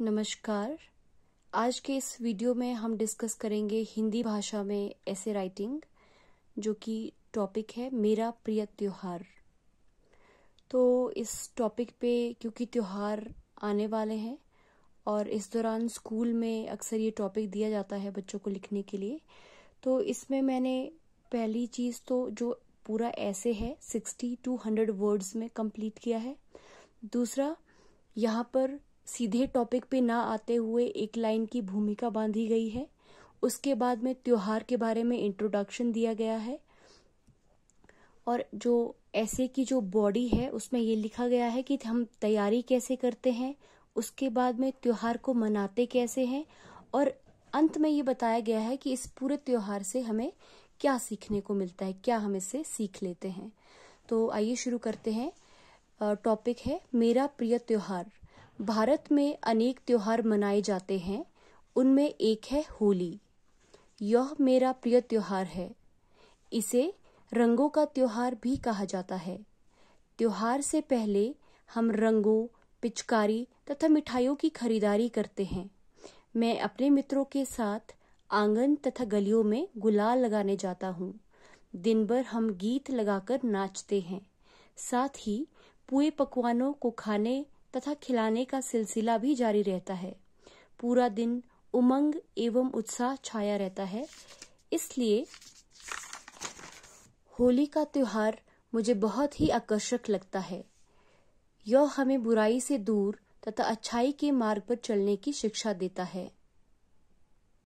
नमस्कार आज के इस वीडियो में हम डिस्कस करेंगे हिंदी भाषा में ऐसे राइटिंग जो कि टॉपिक है मेरा प्रिय त्यौहार तो इस टॉपिक पे क्योंकि त्यौहार आने वाले हैं और इस दौरान स्कूल में अक्सर ये टॉपिक दिया जाता है बच्चों को लिखने के लिए तो इसमें मैंने पहली चीज़ तो जो पूरा ऐसे है सिक्सटी टू हंड्रेड वर्ड्स में कंप्लीट किया है दूसरा यहाँ पर सीधे टॉपिक पे ना आते हुए एक लाइन की भूमिका बांधी गई है उसके बाद में त्योहार के बारे में इंट्रोडक्शन दिया गया है और जो ऐसे की जो बॉडी है उसमें ये लिखा गया है कि हम तैयारी कैसे करते हैं उसके बाद में त्योहार को मनाते कैसे हैं और अंत में ये बताया गया है कि इस पूरे त्योहार से हमें क्या सीखने को मिलता है क्या हम इससे सीख लेते हैं तो आइए शुरू करते हैं टॉपिक है मेरा प्रिय त्योहार भारत में अनेक त्यौहार मनाए जाते हैं उनमें एक है होली यह मेरा प्रिय त्यौहार है इसे रंगों का त्यौहार भी कहा जाता है त्यौहार से पहले हम रंगों पिचकारी तथा मिठाइयों की खरीदारी करते हैं मैं अपने मित्रों के साथ आंगन तथा गलियों में गुलाल लगाने जाता हूँ दिन भर हम गीत लगाकर नाचते हैं साथ ही पूए पकवानों को खाने तथा खिलाने का सिलसिला भी जारी रहता है पूरा दिन उमंग एवं उत्साह छाया रहता है इसलिए होली का त्योहार मुझे बहुत ही आकर्षक लगता है यह हमें बुराई से दूर तथा अच्छाई के मार्ग पर चलने की शिक्षा देता है